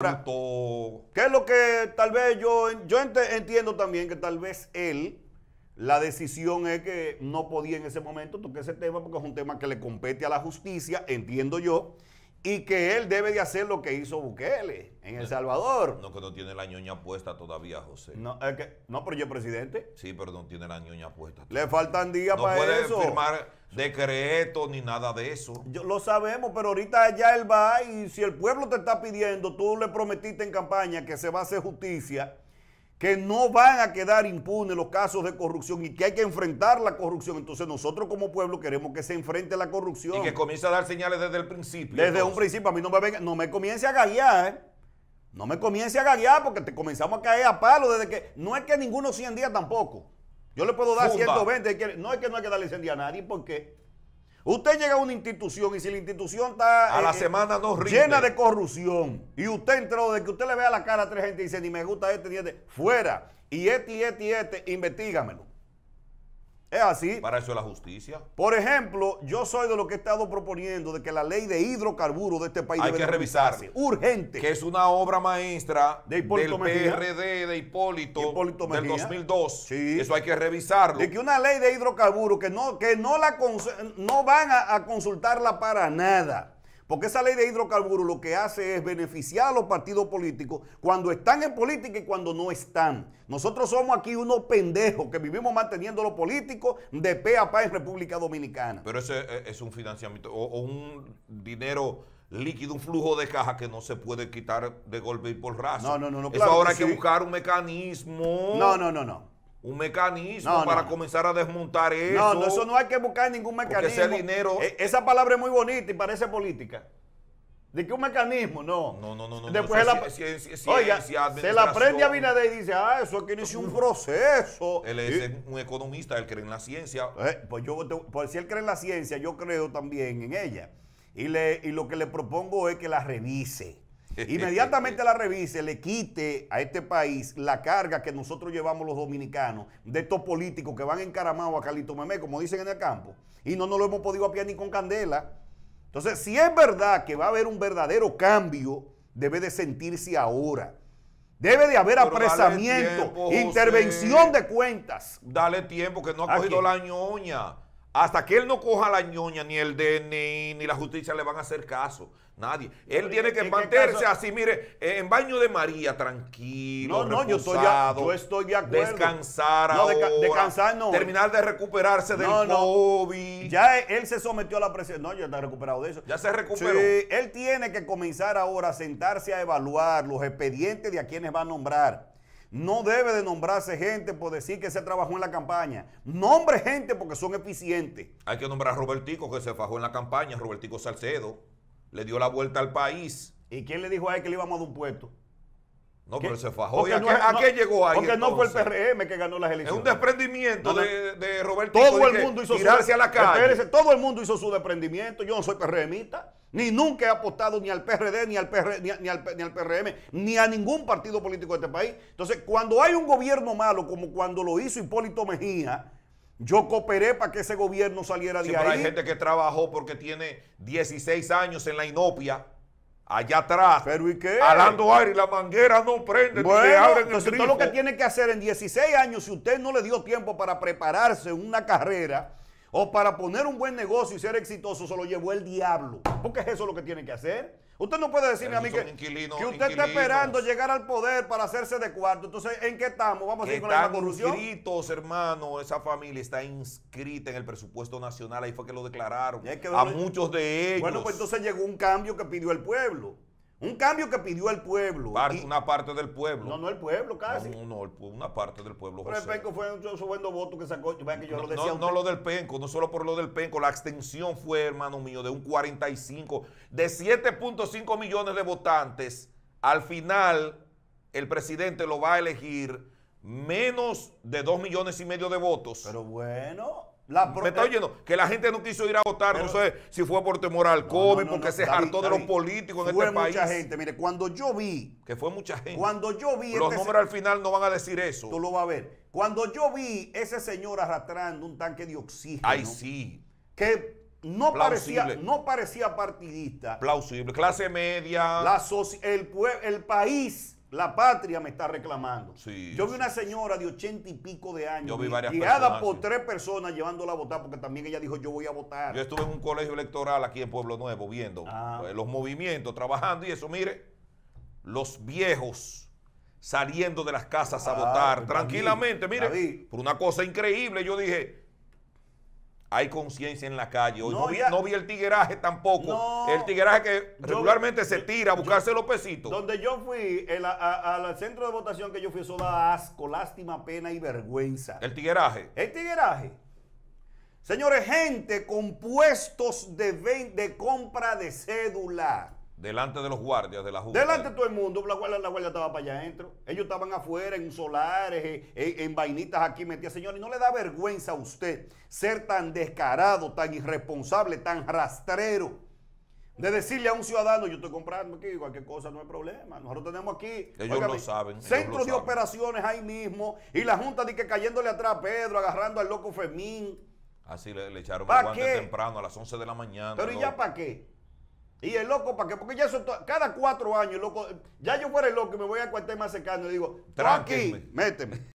Que es lo que tal vez yo, yo entiendo también que tal vez él, la decisión es que no podía en ese momento tocar ese tema porque es un tema que le compete a la justicia, entiendo yo, y que él debe de hacer lo que hizo Bukele en El Salvador. No, que no tiene la ñoña puesta todavía, José. No, es que, no pero yo presidente. Sí, pero no tiene la ñoña puesta. Todavía. Le faltan días para eso. No puede firmar decretos ni nada de eso. Yo, lo sabemos, pero ahorita ya él va y si el pueblo te está pidiendo, tú le prometiste en campaña que se va a hacer justicia que no van a quedar impunes los casos de corrupción y que hay que enfrentar la corrupción. Entonces nosotros como pueblo queremos que se enfrente la corrupción. Y que comience a dar señales desde el principio. Desde un principio. A mí no me, no me comience a gaguear, ¿eh? No me comience a gaguear porque te comenzamos a caer a palo desde que... No es que ninguno 100 días tampoco. Yo le puedo dar 120. No es que no hay que darle 100 días a nadie porque... Usted llega a una institución y si la institución está a la eh, semana llena de corrupción y usted entró de que usted le vea la cara a tres gente y dice ni me gusta este ni este, fuera. Y este y este y este, investigamelo. Es así. Para eso es la justicia. Por ejemplo, yo soy de lo que he estado proponiendo de que la ley de hidrocarburos de este país hay que revisar. Urgente. Que es una obra maestra del PRD de Hipólito, del 2002. Sí. Eso hay que revisarlo. De que una ley de hidrocarburos que no, que no, la no van a consultarla para nada porque esa ley de hidrocarburos lo que hace es beneficiar a los partidos políticos cuando están en política y cuando no están. Nosotros somos aquí unos pendejos que vivimos manteniendo los políticos de pe a pa en República Dominicana. Pero ese eh, es un financiamiento o, un dinero líquido, un flujo de caja que no se puede quitar de golpe y por raza. No, no, no. no Eso ahora hay que buscar un mecanismo. No, no, no, no un mecanismo para comenzar a desmontar eso. No, eso no hay que buscar ningún mecanismo. dinero. E-, esa palabra es muy bonita y parece política. ¿De qué un mecanismo? No. No, no, no. no Después la, se la prende a Binader y dice, ah, eso aquí inició un proceso. Él es un economista, él cree en la ciencia. Eh, pues yo, pues si él cree en la ciencia, yo creo también en ella. Y, le, y lo que le propongo es que la revise inmediatamente la revise, le quite a este país la carga que nosotros llevamos los dominicanos de estos políticos que van encaramados a Calito Memé, como dicen en el campo, y no nos lo hemos podido apiar ni con candela. Entonces, si es verdad que va a haber un verdadero cambio, debe de sentirse ahora. Debe de haber apresamiento, intervención de cuentas. Dale tiempo, que no ha cogido la ñoña hasta que él no coja la ñoña, ni el DNI, ni la justicia le van a hacer caso. Nadie. Él tiene que mantenerse así, mire, en baño de María, tranquilo. No, no, yo estoy, yo estoy, de acuerdo. Descansar no, descansar no. Terminar de recuperarse del COVID. Ya él se sometió a la presión. No, ya está recuperado de eso. Ya se recuperó. él tiene que comenzar ahora a sentarse a evaluar los expedientes de a quienes va a nombrar. No debe de nombrarse gente por decir que se trabajó en la campaña. Nombre gente porque son eficientes. Hay que nombrar a Robertico que se fajó en la campaña, Robertico Salcedo. Le dio la vuelta al país. ¿Y quién le dijo a él que le íbamos a dar un puesto? No, pero se fajó. a, qué, a, qué, llegó Porque no fue el PRM que ganó las elecciones. Es un desprendimiento de, Robertico. Todo el mundo hizo su, todo el mundo hizo su desprendimiento. Yo no soy PRMista ni nunca he apostado ni al PRD, ni al, ni, al, ni PRM, ni a ningún partido político de este país. Entonces, cuando hay un gobierno malo, como cuando lo hizo Hipólito Mejía, yo cooperé para que ese gobierno saliera de ahí. Pero hay gente que trabajó porque tiene 16 años en la inopia allá atrás. Pero ¿y qué? Alando aire la manguera no prende. Bueno, lo que tiene que hacer en 16 años, si usted no le dio tiempo para prepararse una carrera, o para poner un buen negocio y ser exitoso se lo llevó el diablo. Porque es eso lo que tiene que hacer. Usted no puede decirme a mí que, que usted está esperando llegar al poder para hacerse de cuarto. Entonces, ¿en qué estamos? Vamos a ir con la corrupción. inscritos, hermano. Esa familia está inscrita en el presupuesto nacional. Ahí fue que lo declararon. a muchos de ellos. Bueno, pues entonces llegó un cambio que pidió el pueblo. Un cambio que pidió el pueblo. Una parte del pueblo. No, no el pueblo, casi. No, no, una parte del pueblo. José. Pero el Penco fue un segundo voto que sacó. Que yo lo decía no, no lo del Penco, no solo por lo del Penco. La extensión fue, hermano mío, de un 45, de 7.5 millones de votantes. Al final, el presidente lo va a elegir menos de 2 millones y medio de votos. Pero bueno, me eh, oyendo que la gente no quiso ir a votar, no sé si fue por temor al COVID, porque se hartó de los políticos en este país. mucha gente, mire, cuando yo vi. Que fue mucha gente. Cuando yo vi. Los este números al final no van a decir eso. Tú lo vas a ver. Cuando yo vi ese señor arrastrando un tanque de oxígeno. Ay, sí. Que no parecía, no parecía partidista. Plausible. Clase media. La el, el país la patria me está reclamando. yo vi una señora de ochenta y pico de años, guiada por tres personas llevándola a votar, porque también ella dijo, yo voy a votar. Yo estuve en un colegio electoral aquí en Pueblo Nuevo viendo ah. pues, los movimientos, trabajando y eso, mire, los viejos saliendo de las casas a ah, votar pues, tranquilamente, mire, por una cosa increíble, yo dije, hay conciencia en la calle. no, vi, el tigueraje tampoco. el tigueraje que regularmente se tira a buscarse los pesitos. Donde yo fui, al centro de votación que yo fui, eso da asco, lástima, pena y vergüenza. ¿El tigueraje? El tigueraje. Señores, gente con puestos de compra de cédula. Delante de los guardias de la Junta. Delante de todo el mundo, la guardia, la estaba para allá adentro. Ellos estaban afuera, en solares, eh, eh, en, vainitas aquí metidas. Señor, ¿y no le da vergüenza a usted ser tan descarado, tan irresponsable, tan rastrero? De decirle a un ciudadano, yo estoy comprando aquí, cualquier cosa, no hay problema. Nosotros tenemos aquí. Ellos lo saben. Centro de operaciones ahí mismo. Y la Junta de que cayéndole atrás a Pedro, agarrando al loco Femín. Así le, echaron el guante temprano, a las 11 de la mañana. Pero ¿y ya para qué? Y el loco, ¿para qué? Porque ya eso, cada cuatro años, loco, ya yo fuera el loco y me voy a cuartel más cercano y digo, tranquilo méteme.